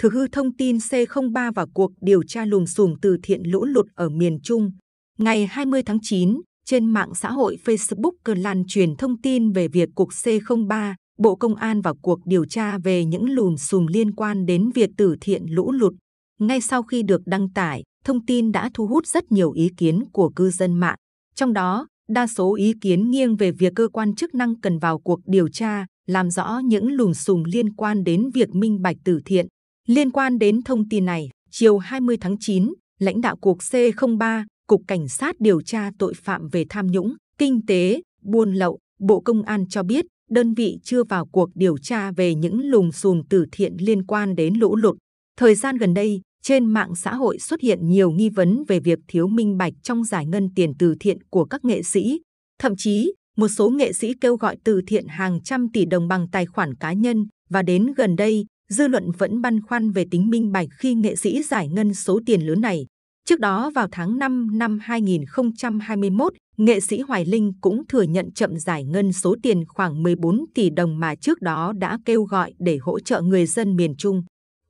thực hư thông tin C03 vào cuộc điều tra lùm xùm từ thiện lũ lụt ở miền Trung. Ngày 20 tháng 9, trên mạng xã hội Facebook lan truyền thông tin về việc Cục C03, Bộ Công an vào cuộc điều tra về những lùm xùm liên quan đến việc từ thiện lũ lụt. Ngay sau khi được đăng tải, thông tin đã thu hút rất nhiều ý kiến của cư dân mạng. Trong đó, đa số ý kiến nghiêng về việc cơ quan chức năng cần vào cuộc điều tra, làm rõ những lùm xùm liên quan đến việc minh bạch từ thiện, Liên quan đến thông tin này, chiều 20 tháng 9, lãnh đạo cục C03, Cục Cảnh sát điều tra tội phạm về tham nhũng, kinh tế, buôn lậu, Bộ Công an cho biết đơn vị chưa vào cuộc điều tra về những lùm xùm từ thiện liên quan đến lũ lụt. Thời gian gần đây, trên mạng xã hội xuất hiện nhiều nghi vấn về việc thiếu minh bạch trong giải ngân tiền từ thiện của các nghệ sĩ. Thậm chí, một số nghệ sĩ kêu gọi từ thiện hàng trăm tỷ đồng bằng tài khoản cá nhân và đến gần đây, dư luận vẫn băn khoăn về tính minh bạch khi nghệ sĩ giải ngân số tiền lớn này. Trước đó vào tháng 5 năm 2021, nghệ sĩ Hoài Linh cũng thừa nhận chậm giải ngân số tiền khoảng 14 tỷ đồng mà trước đó đã kêu gọi để hỗ trợ người dân miền Trung.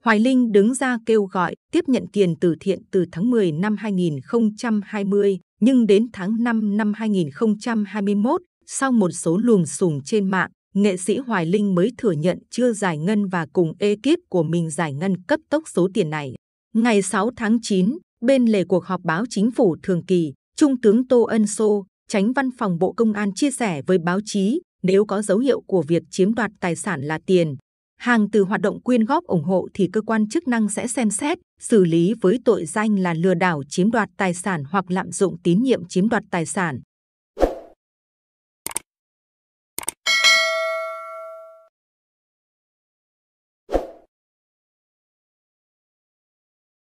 Hoài Linh đứng ra kêu gọi tiếp nhận tiền từ thiện từ tháng 10 năm 2020, nhưng đến tháng 5 năm 2021, sau một số luồng sùng trên mạng, nghệ sĩ Hoài Linh mới thừa nhận chưa giải ngân và cùng ekip của mình giải ngân cấp tốc số tiền này. Ngày 6 tháng 9, bên lề cuộc họp báo chính phủ thường kỳ, Trung tướng Tô Ân Sô, tránh văn phòng Bộ Công an chia sẻ với báo chí nếu có dấu hiệu của việc chiếm đoạt tài sản là tiền, hàng từ hoạt động quyên góp ủng hộ thì cơ quan chức năng sẽ xem xét, xử lý với tội danh là lừa đảo chiếm đoạt tài sản hoặc lạm dụng tín nhiệm chiếm đoạt tài sản.